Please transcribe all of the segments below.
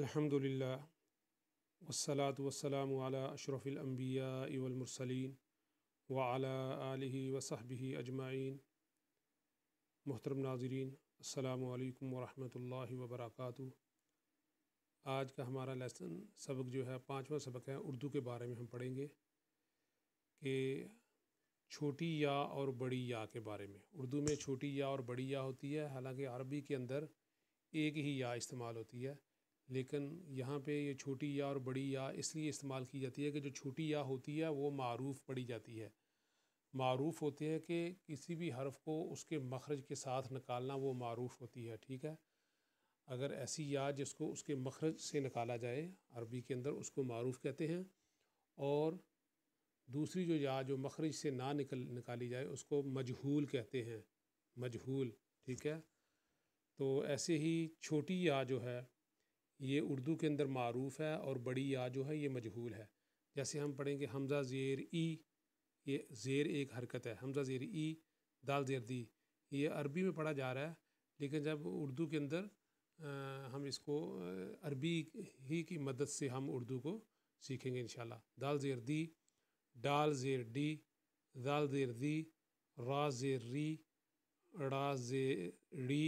अल्हम्दुलिल्लाह वसलात वसलाम अला अशरफ़िलम्बिया वलमरसलिन व अला आलिहि वसहबिहि अजमाइन मोहतरम नाजरीन अल्लाम वरहमतुल्लाहि वबरकू आज का हमारा लेसन सबक जो है पाँचवा सबक है उर्दू के बारे में हम पढ़ेंगे कि छोटी या और बड़ी या के बारे में उर्दू में छोटी या और बड़ी या होती है हालांकि अरबी के अंदर एक ही या इस्तेमाल होती है लेकिन यहाँ पे ये छोटी या और बड़ी या इसलिए इस्तेमाल की जाती है कि जो छोटी या होती है वो मरूफ़ पड़ी जाती है मरूफ़ होती है कि किसी भी हर्फ को उसके मखरज के साथ निकालना वो मरूफ़ होती है ठीक है अगर ऐसी या जिसको उसके मखरज से निकाला जाए अरबी के अंदर उसको मरूफ़ कहते हैं और दूसरी जो या जो मखरज से ना निकल निकाली जाए उसको मजहूल कहते हैं मजहूल ठीक है तो ऐसे ही छोटी या जो है ये उर्दू के अंदर मरूफ़ है और बड़ी या जो है ये मजहूल है जैसे हम पढ़ेंगे हमज़ा ज़ेर ई ये ज़ेर एक हरकत है हमज़ा ज़ेर ई दाल ज़ेर दी ये अरबी में पढ़ा जा रहा है लेकिन जब उर्दू के अंदर आ, हम इसको अरबी ही की मदद से हम उर्दू को सीखेंगे इन दाल ज़ेर दी डाल ज़ेर डी दाल ज़ेर दी रा ज़ेर री रा ज़ेर री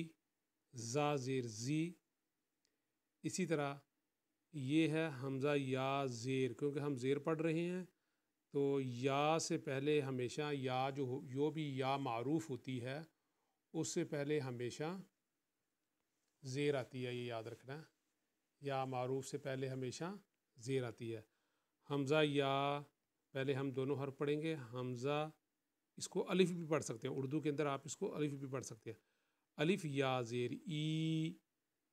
जा ज़ेर ज़ी इसी तरह ये है हमज़ा या ज़ेर क्योंकि हम ज़ेर पढ़ रहे हैं तो या से पहले हमेशा या जो जो भी या मरूफ़ होती है उससे पहले हमेशा ज़ेर आती है ये याद रखना या मरूफ़ से पहले हमेशा ज़ेर आती है हमज़ा या पहले हम दोनों हर पढ़ेंगे हमज़ा इसको अलिफ़ भी पढ़ सकते हैं उर्दू के अंदर आप इसको अलिफ़ भी पढ़ सकते हैं अलिफ़ या ज़ेर ई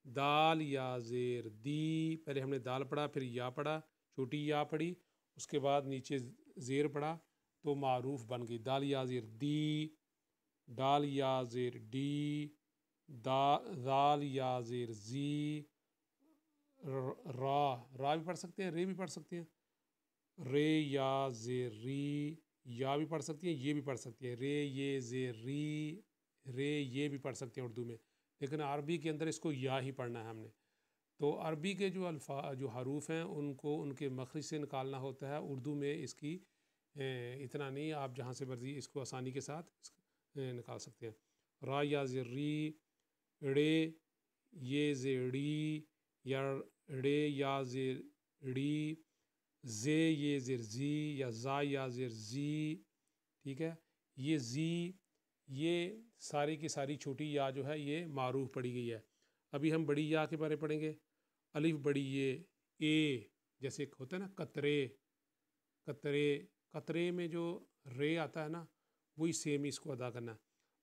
दाल या जेर दी पहले हमने दाल पढ़ा फिर या पढ़ा छोटी या पढ़ी उसके बाद नीचे जेर पढ़ा तो मरूफ बन गई दाल या जेर दी डाल या जेर डी दा दाल या जेर जी रा रा भी पढ़ सकते हैं रे भी पढ़ सकते हैं रे या जेर री या भी पढ़ सकती हैं ये भी पढ़ सकती हैं रे ये जेर री रे ये भी पढ़ सकते हैं उर्दू में लेकिन अरबी के अंदर इसको या ही पढ़ना है हमने तो अरबी के जो अल्फा जो हरूफ हैं उनको उनके मखरज से निकालना होता है उर्दू में इसकी इतना नहीं आप जहाँ से मर्जी इसको आसानी के साथ निकाल सकते हैं रा या जर्री रे ये जेड़ी या रे या जेड़ी जे ये ज़िर जी या जा या ज़िर जी ठीक है ये जी ये सारी की सारी छोटी या जो है ये मारूफ पड़ी गई है अभी हम बड़ी या के बारे पढ़ेंगे अलिफ बड़ी ये ए जैसे एक होता है ना कतरे कतरे कतरे में जो रे आता है ना वही सेम इसको अदा करना है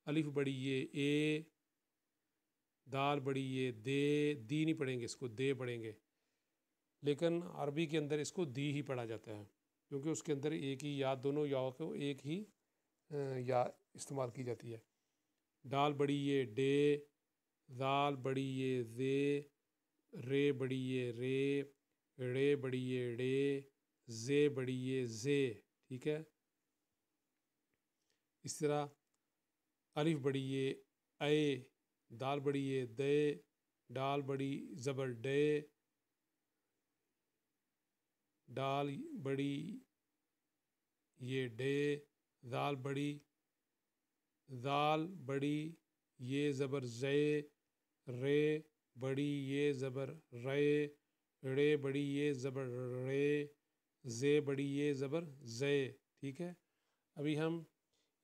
अलिफ बड़ी ये ए दाल बड़ी ये दे दी नहीं पढ़ेंगे इसको दे पढ़ेंगे लेकिन अरबी के अंदर इसको दी ही पढ़ा जाता है क्योंकि उसके अंदर एक ही या दोनों याओं को एक ही या इस्तेमाल की जाती है डाल बड़ी ये डे दाल बड़ी ये जे रे बड़ी ये रे रे बड़ी ये डे जे बड़ी ये जे ठीक है इस तरह अलिफ बड़ी ये ए दाल बड़ी ये दे डाल बड़ी ज़बर डे डाल बड़ी ये डे दाल बड़ी ज़ाल बड़ी ये ज़बर ज़े रे बड़ी ये ज़बर रे रे बड़ी ये ज़बर रे ज़े बड़ी ये ज़बर ज़े ठीक है अभी हम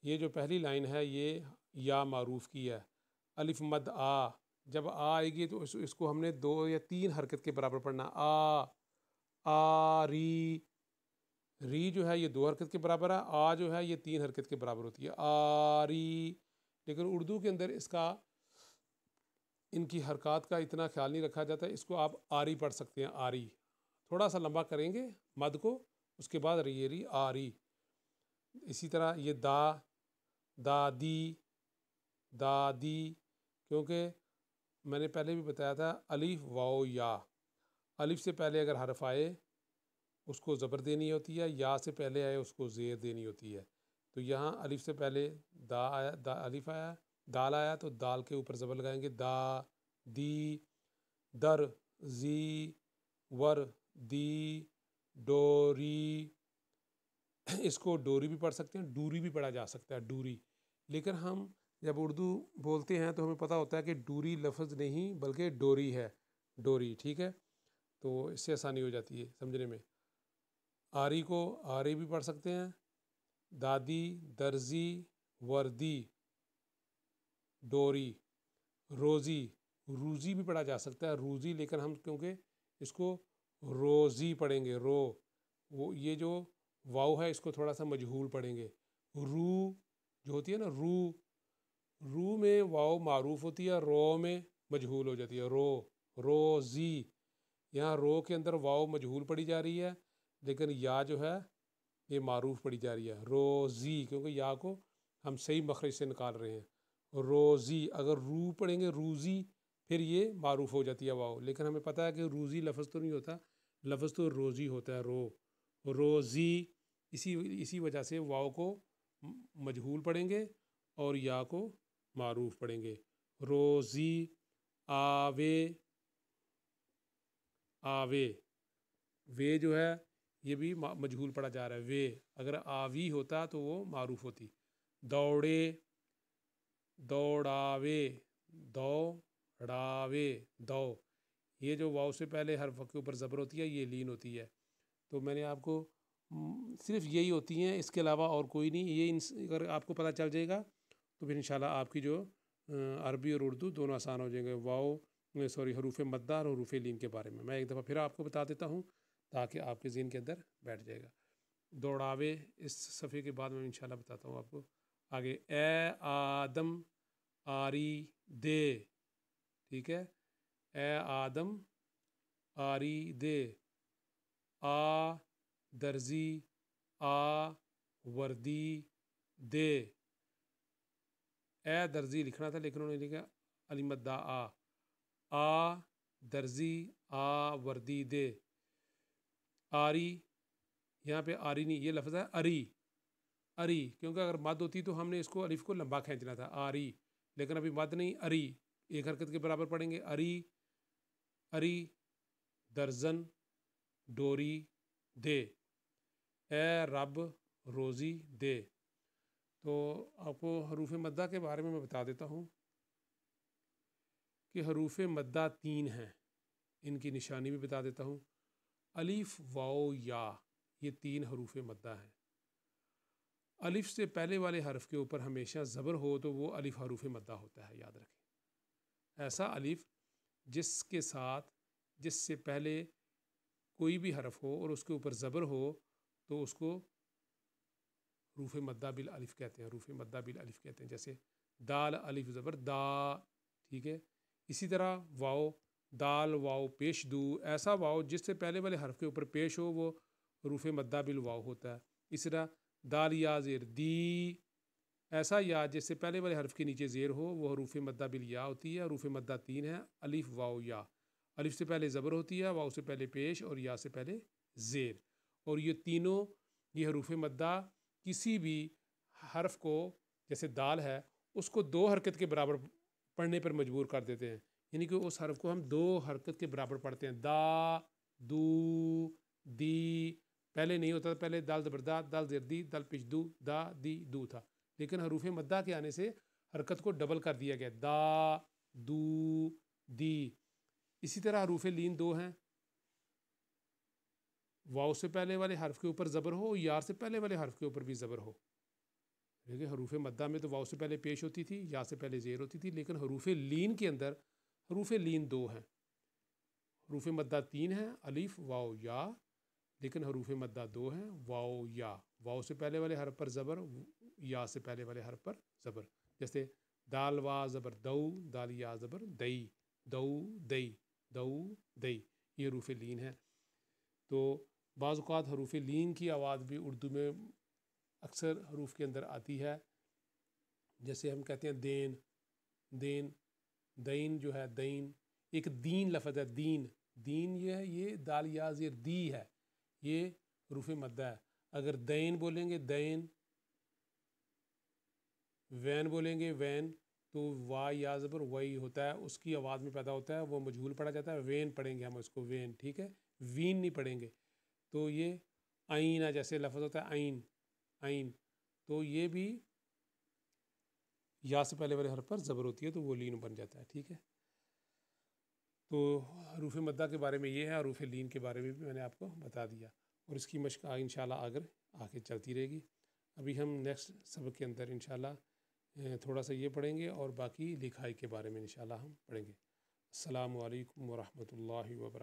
ये जो पहली लाइन है ये या मरूफ़ की है अलिफ मद आ जब आ आएगी तो इस, इसको हमने दो या तीन हरकत के बराबर पढ़ना आ आ री री जो है ये दो हरकत के बराबर है आ जो है ये तीन हरकत के बराबर होती है आ री लेकिन उर्दू के अंदर इसका इनकी हरकत का इतना ख्याल नहीं रखा जाता इसको आप आरी पढ़ सकते हैं आरी थोड़ा सा लंबा करेंगे मद को उसके बाद री री आरी इसी तरह ये दा दादी दादी क्योंकि मैंने पहले भी बताया था अलिफ वाओ या अलिफ से पहले अगर हरफ आए उसको ज़बर देनी होती है या से पहले आए उसको ज़ेर देनी होती है तो यहाँ अलिफ से पहले दा आया दा अलिफ आया दाल आया तो दाल के ऊपर ज़बर लगाएंगे दा दी दर जी वर दी डोरी इसको डोरी भी पढ़ सकते हैं डूरी भी पढ़ा जा सकता है डूरी लेकिन हम जब उर्दू बोलते हैं तो हमें पता होता है कि डूरी लफ्ज़ नहीं बल्कि डोरी है डोरी ठीक है तो इससे आसानी हो जाती है समझने में आरी को आरी भी पढ़ सकते हैं दादी दर्जी वर्दी डोरी रोज़ी रूज़ी भी पढ़ा जा सकता है रूज़ी लेकिन हम क्योंकि इसको रोज़ी पढ़ेंगे रो वो ये जो वाऊ है इसको थोड़ा सा मजहूल पढ़ेंगे रू जो होती है ना रू रू में वाऊ मारूफ होती है रो में मजहूल हो जाती है रो रोज़ी यहाँ रो के अंदर वाऊ मजहूल पढ़ी जा रही है लेकिन या जो है ये मरूफ पढ़ी जा रही है रोज़ी क्योंकि या को हम सही मखरज से निकाल रहे हैं रोज़ी अगर रू पढ़ेंगे रूज़ी फिर ये मरूफ हो जाती है वाओ लेकिन हमें पता है कि रूज़ी लफ्ज़ तो नहीं होता लफ्ज़ तो रोज़ी होता है रो रोज़ी इसी इसी वजह से वाओ को मजहूल पढ़ेंगे और या को मरूफ पढ़ेंगे रोज़ी आवे आवे वे जो है ये भी मजहूल पढ़ा जा रहा है वे अगर आवी होता तो वो मारूफ होती दौड़े दौड़ावे दौड़ावे दौ ये जो वाव से पहले हर वक्त के ऊपर ज़बर होती है ये लीन होती है तो मैंने आपको सिर्फ यही होती हैं इसके अलावा और कोई नहीं ये इन अगर आपको पता चल जाएगा तो फिर इन आपकी जो अरबी और उर्दू दोनों आसान हो जाएंगे वाओ सॉरी हरूफ मद्दा और हरूफ लीन के बारे में मैं एक दफ़ा फिर आपको बता देता हूँ ताकि आपके जीन के अंदर बैठ जाएगा दौड़ावे इस सफ़े के बाद मैं इंशाल्लाह बताता हूँ आपको आगे ए आदम आरी दे ठीक है ए आदम आरी दे आ दर्जी आ वर्दी दे ए दर्जी लिखना था लेकिन उन्होंने लिखा अलीमदा आ आ दर्जी आ वर्दी दे आरी यहाँ पे आरी नहीं ये लफ्ज़ है अरी अरी क्योंकि अगर मद होती तो हमने इसको अलिफ को लंबा खींचना था आरी लेकिन अभी मद नहीं अरी एक हरकत के बराबर पढ़ेंगे अरी अरी दर्जन डोरी दे ए रब रोज़ी दे तो आपको हरूफ मद्दा के बारे में मैं बता देता हूँ कि हरूफ मद्दा तीन हैं इनकी निशानी भी बता देता हूँ अलीफ वाओ या ये तीन हरूफ मद्दा हैं अलिफ से पहले वाले हरफ के ऊपर हमेशा ज़बर हो तो वो अलिफ हरूफ मद्दा होता है याद रखें ऐसा अलिफ जिसके साथ जिससे पहले कोई भी हरफ हो और उसके ऊपर ज़बर हो तो उसको रूफ़ मद्दा बिल अलिफ कहते हैं रूफ़ मद्दा बिल अलिफ कहते हैं जैसे दाल अलिफ ज़बर दा ठीक है इसी तरह वाओ दाल वाव पेश दू ऐसा वाव जिससे पहले वाले हर्फ के ऊपर पेश हो वो रूफ़ मद्दा बिल वाव होता है इस तरह दाल या ज़ेर दी ऐसा या जिससे पहले वाले हर्फ के नीचे ज़ेर हो वह रूफ़ मद्दा बिल या होती है रूफ़ मद्दा तीन है अलिफ वाव या अलिफ से पहले ज़बर होती है वाव से पहले पेश और या से पहले ज़ेर और ये तीनों ये हरूफ मद्दा किसी भी हर्फ को जैसे दाल है उसको दो हरकत के बराबर पढ़ने पर मजबूर कर देते हैं यानी कि उस हर्फ को हम दो हरकत के बराबर पढ़ते हैं दा दू दी पहले नहीं होता था पहले दल दबरदा दल जरदी दल पिजदू दा दी दू था लेकिन हरूफ मद्दा के आने से हरकत को डबल कर दिया गया दा दू दी इसी तरह हरूफ लीन दो हैं वाओ से पहले वाले हर्फ के ऊपर ज़बर हो यार से पहले वाले हर्फ के ऊपर भी ज़बर हो देखिए हरूफ मद्दा में तो वाओ से पहले पेश होती थी या से पहले जेर होती थी लेकिन हरूफ लीन के अंदर हरूफ लीन दो हैं हरूफ मद्दा तीन हैं अलीफ वाओ या लेकिन हरूफ मद्दा दो हैं वाओ या वाओ से पहले वाले हर पर ज़बर या से पहले वाले हर पर ज़बर जैसे दाल वा ज़बर दऊ दाल या ज़बर दई दऊ दई दऊ दई ये हरूफ लीन है तो बाज़ात हरूफ लीन की आवाज़ भी उर्दू में अक्सर हरूफ के अंदर आती है जैसे हम कहते हैं देन देन दीन जो है दीन एक दीन लफज है दीन दीन ये है ये दाल याज ये दी है ये रूफ मद्दा है अगर दैन बोलेंगे दैन वैन बोलेंगे वैन तो वा या वही होता है उसकी आवाज़ में पैदा होता है वो मजहूल पढ़ा जाता है वैन पढ़ेंगे हम उसको वैन ठीक है वीन नहीं पढ़ेंगे तो ये है जैसे लफ्ज़ होता है आइन आइन तो ये भी या से पहले वाले हर पर ज़बर होती है तो वो लीन बन जाता है ठीक है तो हरूफ मद्दा के बारे में ये है रूफ लीन के बारे में भी मैंने आपको बता दिया और इसकी मशक इन अगर आगे चलती रहेगी अभी हम नेक्स्ट सबक के अंदर इन थोड़ा सा ये पढ़ेंगे और बाकी लिखाई के बारे में इन हम पढ़ेंगे अल्लाम वरहमल वर्क